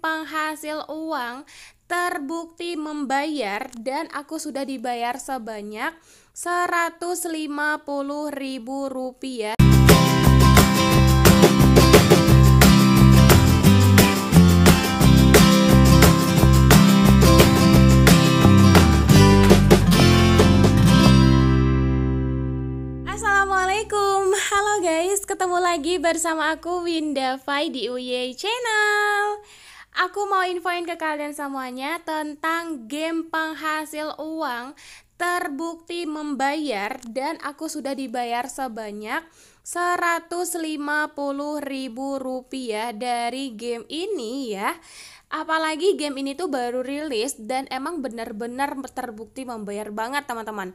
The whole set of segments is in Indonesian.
penghasil uang terbukti membayar dan aku sudah dibayar sebanyak Rp150.000. Assalamualaikum Halo guys, ketemu lagi bersama aku Winda Fai di UY Channel Aku mau infoin ke kalian semuanya tentang game penghasil uang terbukti membayar dan aku sudah dibayar sebanyak Rp150.000 dari game ini ya. Apalagi game ini tuh baru rilis dan emang benar-benar terbukti membayar banget teman-teman.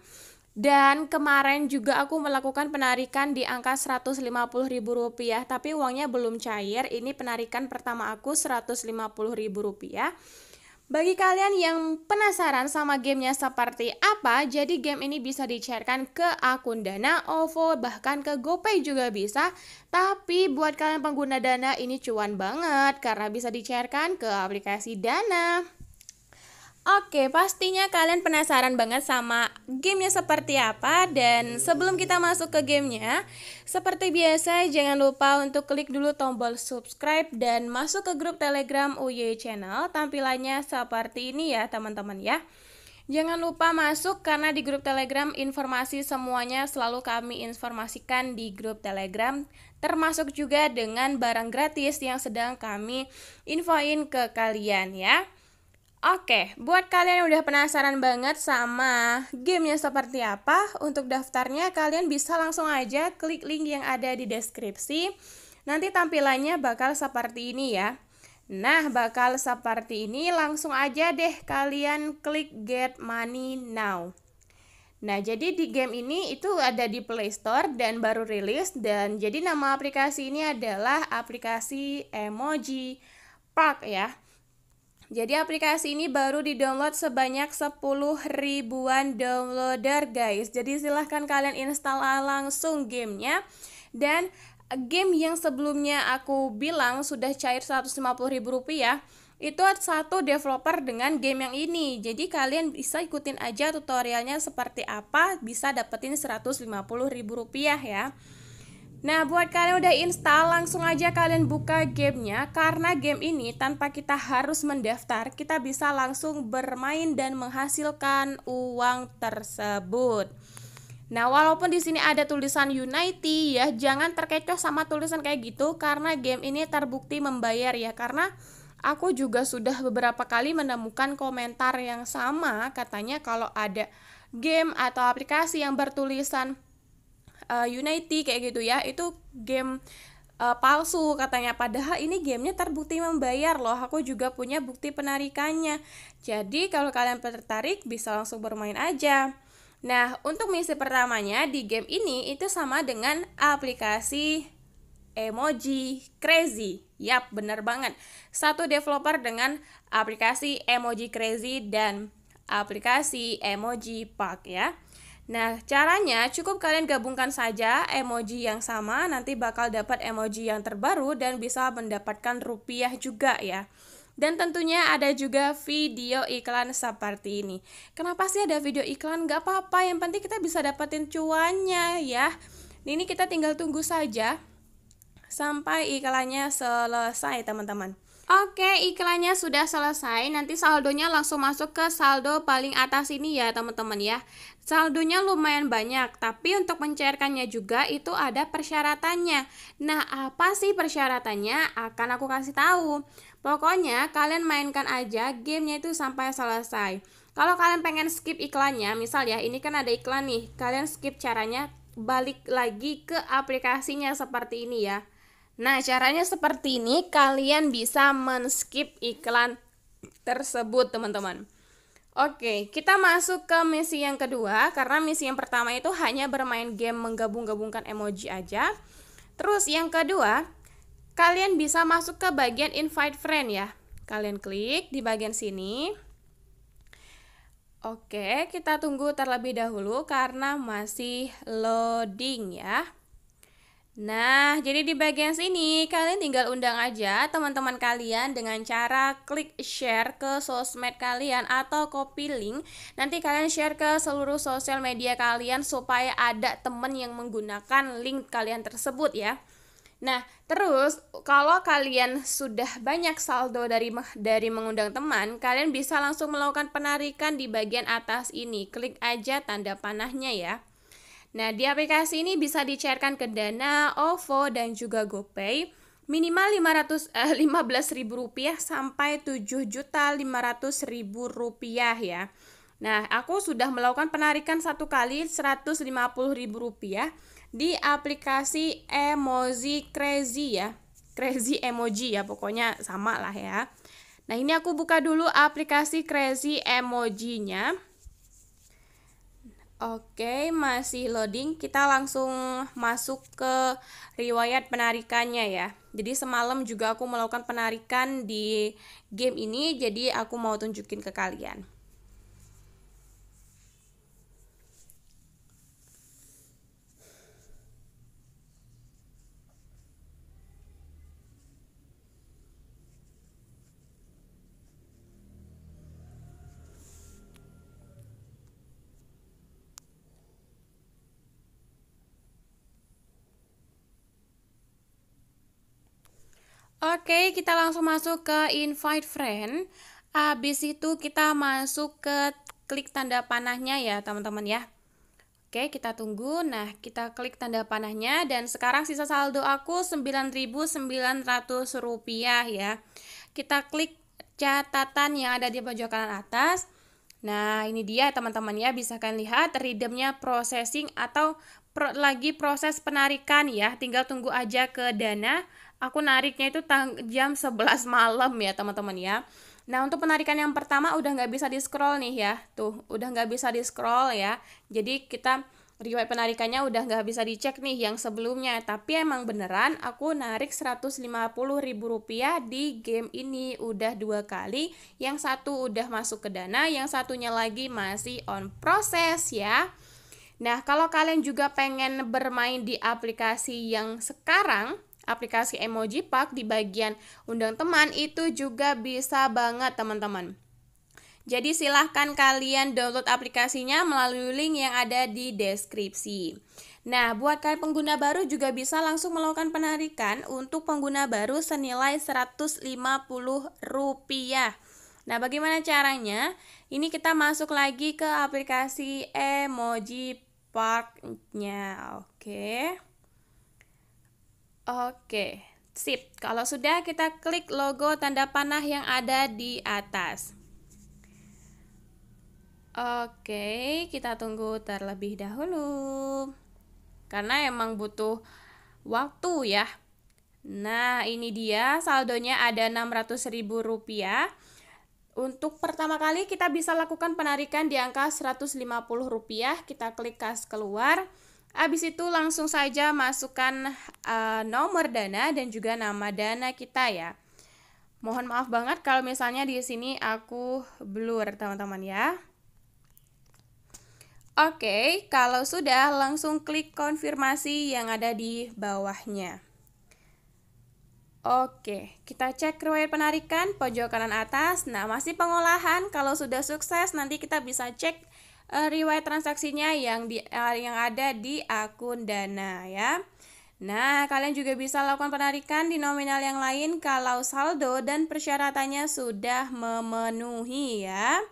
Dan kemarin juga aku melakukan penarikan di angka Rp150.000 tapi uangnya belum cair. Ini penarikan pertama aku Rp150.000. Bagi kalian yang penasaran sama gamenya seperti apa, jadi game ini bisa dicairkan ke akun Dana, OVO, bahkan ke GoPay juga bisa. Tapi buat kalian pengguna Dana ini cuan banget karena bisa dicairkan ke aplikasi Dana. Oke, pastinya kalian penasaran banget sama gamenya seperti apa Dan sebelum kita masuk ke gamenya Seperti biasa, jangan lupa untuk klik dulu tombol subscribe Dan masuk ke grup telegram UY Channel Tampilannya seperti ini ya teman-teman ya Jangan lupa masuk karena di grup telegram informasi semuanya selalu kami informasikan di grup telegram Termasuk juga dengan barang gratis yang sedang kami infoin ke kalian ya Oke, buat kalian yang udah penasaran banget sama gamenya seperti apa, untuk daftarnya kalian bisa langsung aja klik link yang ada di deskripsi. Nanti tampilannya bakal seperti ini ya. Nah, bakal seperti ini, langsung aja deh kalian klik get money now. Nah, jadi di game ini itu ada di Play Store dan baru rilis dan jadi nama aplikasi ini adalah aplikasi Emoji Park ya. Jadi aplikasi ini baru didownload sebanyak 10 ribuan downloader guys. Jadi silahkan kalian install langsung gamenya. Dan game yang sebelumnya aku bilang sudah cair 150 ribu rupiah itu satu developer dengan game yang ini. Jadi kalian bisa ikutin aja tutorialnya seperti apa bisa dapetin 150 ribu rupiah ya. Nah, buat kalian udah install, langsung aja kalian buka gamenya karena game ini tanpa kita harus mendaftar, kita bisa langsung bermain dan menghasilkan uang tersebut. Nah, walaupun di sini ada tulisan Unity ya, jangan terkecoh sama tulisan kayak gitu karena game ini terbukti membayar ya karena aku juga sudah beberapa kali menemukan komentar yang sama katanya kalau ada game atau aplikasi yang bertulisan uh, Unity kayak gitu ya itu game uh, palsu katanya padahal ini gamenya terbukti membayar loh aku juga punya bukti penarikannya jadi kalau kalian tertarik bisa langsung bermain aja nah untuk misi pertamanya di game ini itu sama dengan aplikasi emoji crazy yap bener banget satu developer dengan aplikasi emoji crazy dan aplikasi emoji park ya Nah, caranya cukup kalian gabungkan saja emoji yang sama, nanti bakal dapat emoji yang terbaru dan bisa mendapatkan rupiah juga ya. Dan tentunya ada juga video iklan seperti ini. Kenapa sih ada video iklan? Gak apa-apa, yang penting kita bisa dapetin cuannya ya. Ini kita tinggal tunggu saja sampai iklannya selesai teman-teman. Oke, iklannya sudah selesai. Nanti saldonya langsung masuk ke saldo paling atas ini ya, teman-teman ya. Saldonya lumayan banyak, tapi untuk mencairkannya juga itu ada persyaratannya. Nah, apa sih persyaratannya? Akan aku kasih tahu. Pokoknya kalian mainkan aja gamenya itu sampai selesai. Kalau kalian pengen skip iklannya, misal ya ini kan ada iklan nih, kalian skip caranya balik lagi ke aplikasinya seperti ini ya. Nah, caranya seperti ini, kalian bisa men-skip iklan tersebut, teman-teman. Oke, kita masuk ke misi yang kedua karena misi yang pertama itu hanya bermain game menggabung-gabungkan emoji aja. Terus yang kedua, kalian bisa masuk ke bagian invite friend ya. Kalian klik di bagian sini. Oke, kita tunggu terlebih dahulu karena masih loading ya. Nah, jadi di bagian sini kalian tinggal undang aja teman-teman kalian dengan cara klik share ke sosmed kalian atau copy link. Nanti kalian share ke seluruh sosial media kalian supaya ada teman yang menggunakan link kalian tersebut ya. Nah, terus kalau kalian sudah banyak saldo dari dari mengundang teman, kalian bisa langsung melakukan penarikan di bagian atas ini. Klik aja tanda panahnya ya. Nah, di aplikasi ini bisa dicairkan ke Dana, OVO, dan juga GoPay minimal 500 15.000 eh, rupiah sampai 7.500.000 rupiah ya. Nah, aku sudah melakukan penarikan satu kali Rp150.000 di aplikasi Emoji Crazy ya. Crazy Emoji ya, pokoknya sama lah ya. Nah, ini aku buka dulu aplikasi Crazy Emoji-nya. Oke, masih loading. Kita langsung masuk ke riwayat penarikannya ya. Jadi semalam juga aku melakukan penarikan di game ini, jadi aku mau tunjukin ke kalian. Oke, kita langsung masuk ke invite friend. Abis itu kita masuk ke klik tanda panahnya ya, teman-teman ya. Oke, kita tunggu. Nah, kita klik tanda panahnya dan sekarang sisa saldo aku Rp9.900 ya. Kita klik catatan yang ada di pojok kanan atas. Nah, ini dia teman-teman ya, bisa kalian lihat redeemnya processing atau pro lagi proses penarikan ya. Tinggal tunggu aja ke dana aku nariknya itu jam 11 malam ya teman-teman ya Nah untuk penarikan yang pertama udah nggak bisa di scroll nih ya Tuh udah nggak bisa di scroll ya Jadi kita riwayat penarikannya udah nggak bisa dicek nih yang sebelumnya Tapi emang beneran aku narik 150 ribu rupiah di game ini Udah dua kali Yang satu udah masuk ke dana Yang satunya lagi masih on proses ya Nah kalau kalian juga pengen bermain di aplikasi yang sekarang aplikasi Emoji Park di bagian undang teman itu juga bisa banget teman-teman. Jadi silahkan kalian download aplikasinya melalui link yang ada di deskripsi. Nah, buat kalian pengguna baru juga bisa langsung melakukan penarikan untuk pengguna baru senilai Rp150. Nah, bagaimana caranya? Ini kita masuk lagi ke aplikasi Emoji Parknya, nya Oke. Oke, sip. Kalau sudah kita klik logo tanda panah yang ada di atas. Oke, kita tunggu terlebih dahulu. Karena emang butuh waktu ya. Nah, ini dia saldonya ada Rp600.000. Untuk pertama kali kita bisa lakukan penarikan di angka Rp150. Kita klik kas keluar. Habis itu langsung saja masukkan uh, nomor dana dan juga nama dana kita ya. Mohon maaf banget kalau misalnya di sini aku blur teman-teman ya. Oke, kalau sudah langsung klik konfirmasi yang ada di bawahnya. Oke, kita cek riwayat penarikan pojok kanan atas. Nah, masih pengolahan. Kalau sudah sukses, nanti kita bisa cek uh, riwayat transaksinya yang di uh, yang ada di akun Dana ya. Nah, kalian juga bisa lakukan penarikan di nominal yang lain kalau saldo dan persyaratannya sudah memenuhi ya.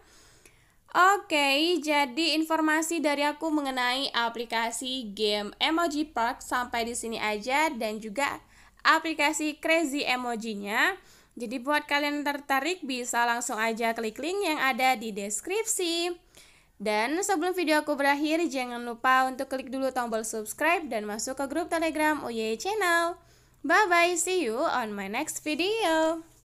Oke, jadi informasi dari aku mengenai aplikasi game Emoji Park sampai di sini aja dan juga aplikasi Crazy Emoji-nya. Jadi buat kalian yang tertarik bisa langsung aja klik link yang ada di deskripsi. Dan sebelum video aku berakhir, jangan lupa untuk klik dulu tombol subscribe dan masuk ke grup telegram Oye Channel. Bye-bye, see you on my next video.